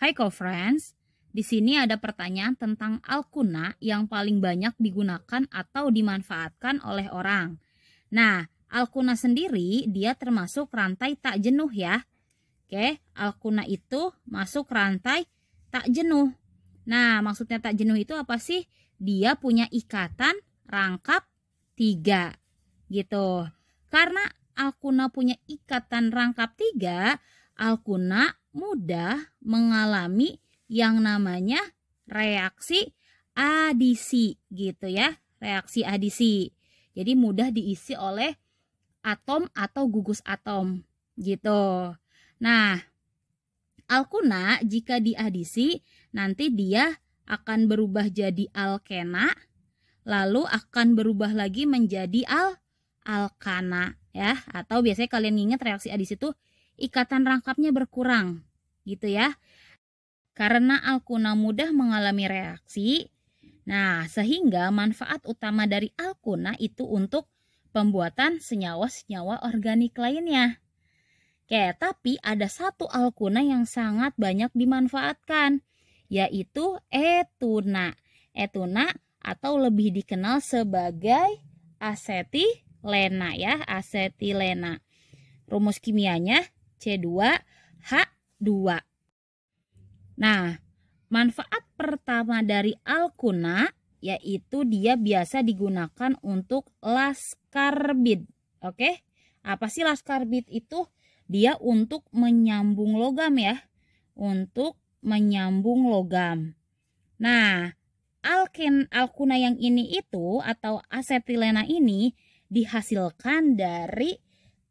Hai co-friends, di sini ada pertanyaan tentang alkuna yang paling banyak digunakan atau dimanfaatkan oleh orang. Nah, alkuna sendiri dia termasuk rantai tak jenuh ya. Oke, alkuna itu masuk rantai tak jenuh. Nah, maksudnya tak jenuh itu apa sih? Dia punya ikatan rangkap tiga gitu. Karena alkuna punya ikatan rangkap tiga, alkuna mudah mengalami yang namanya reaksi adisi gitu ya, reaksi adisi. Jadi mudah diisi oleh atom atau gugus atom gitu. Nah, alkuna jika diadisi nanti dia akan berubah jadi alkena lalu akan berubah lagi menjadi al alkana ya atau biasanya kalian ingat reaksi adisi itu ikatan rangkapnya berkurang gitu ya. Karena alkuna mudah mengalami reaksi, nah sehingga manfaat utama dari alkuna itu untuk pembuatan senyawa-senyawa organik lainnya. Oke, tapi ada satu alkuna yang sangat banyak dimanfaatkan, yaitu etuna. Etuna atau lebih dikenal sebagai asetilena ya, asetilena Rumus kimianya C2H2. Nah, manfaat pertama dari alkuna yaitu dia biasa digunakan untuk las laskarbid. Oke. Apa sih las laskarbid itu? Dia untuk menyambung logam ya. Untuk menyambung logam. Nah, alken alkuna yang ini itu atau asetilena ini dihasilkan dari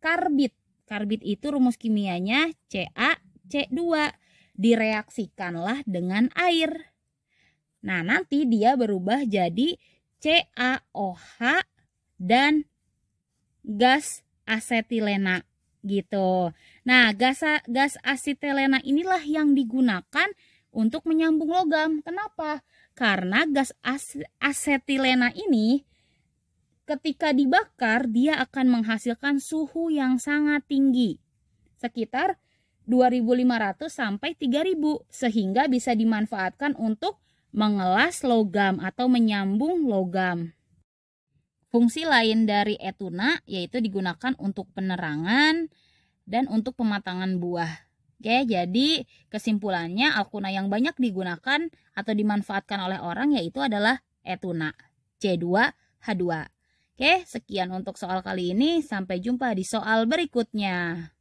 karbit. Karbit itu rumus kimianya CaC2. Direaksikanlah dengan air. Nah, nanti dia berubah jadi CaOH dan gas asetilena gitu. Nah, gas gas asetilena inilah yang digunakan untuk menyambung logam. Kenapa? Karena gas as, asetilena ini Ketika dibakar, dia akan menghasilkan suhu yang sangat tinggi, sekitar 2500 sampai 3000 sehingga bisa dimanfaatkan untuk mengelas logam atau menyambung logam. Fungsi lain dari etuna yaitu digunakan untuk penerangan dan untuk pematangan buah. Oke, jadi kesimpulannya alkuna yang banyak digunakan atau dimanfaatkan oleh orang yaitu adalah etuna C2H2. Oke, sekian untuk soal kali ini. Sampai jumpa di soal berikutnya.